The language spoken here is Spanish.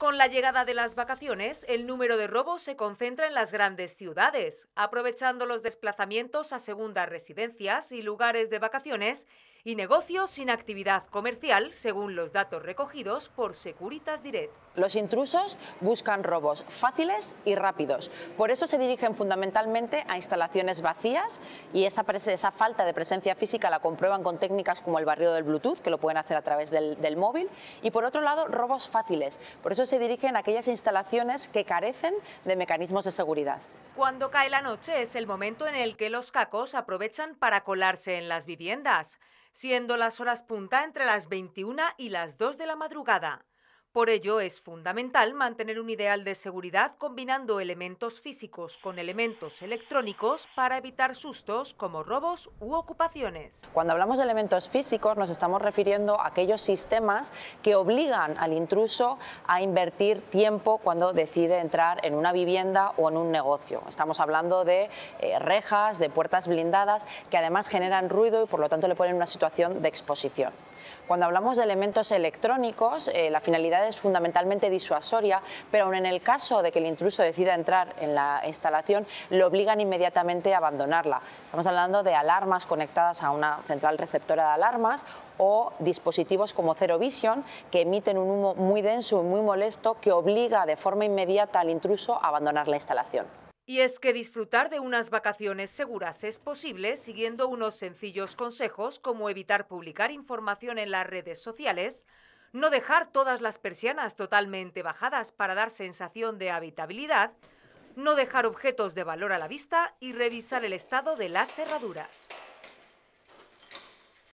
Con la llegada de las vacaciones, el número de robos se concentra en las grandes ciudades. Aprovechando los desplazamientos a segundas residencias y lugares de vacaciones, y negocios sin actividad comercial, según los datos recogidos por Securitas Direct. Los intrusos buscan robos fáciles y rápidos. Por eso se dirigen fundamentalmente a instalaciones vacías y esa, falta de presencia física la comprueban con técnicas como el barrio del Bluetooth, que lo pueden hacer a través del, del móvil. Y por otro lado, robos fáciles. Por eso se dirigen a aquellas instalaciones que carecen de mecanismos de seguridad. Cuando cae la noche es el momento en el que los cacos aprovechan para colarse en las viviendas, siendo las horas punta entre las 21 y las 2 de la madrugada. Por ello es fundamental mantener un ideal de seguridad combinando elementos físicos con elementos electrónicos para evitar sustos como robos u ocupaciones. Cuando hablamos de elementos físicos nos estamos refiriendo a aquellos sistemas que obligan al intruso a invertir tiempo cuando decide entrar en una vivienda o en un negocio. Estamos hablando de eh, rejas, de puertas blindadas que además generan ruido y por lo tanto le ponen una situación de exposición. Cuando hablamos de elementos electrónicos, eh, la finalidad es fundamentalmente disuasoria, pero aun en el caso de que el intruso decida entrar en la instalación, lo obligan inmediatamente a abandonarla. Estamos hablando de alarmas conectadas a una central receptora de alarmas o dispositivos como Zero Vision que emiten un humo muy denso y muy molesto que obliga de forma inmediata al intruso a abandonar la instalación. Y es que disfrutar de unas vacaciones seguras es posible siguiendo unos sencillos consejos como evitar publicar información en las redes sociales, no dejar todas las persianas totalmente bajadas para dar sensación de habitabilidad, no dejar objetos de valor a la vista y revisar el estado de las cerraduras.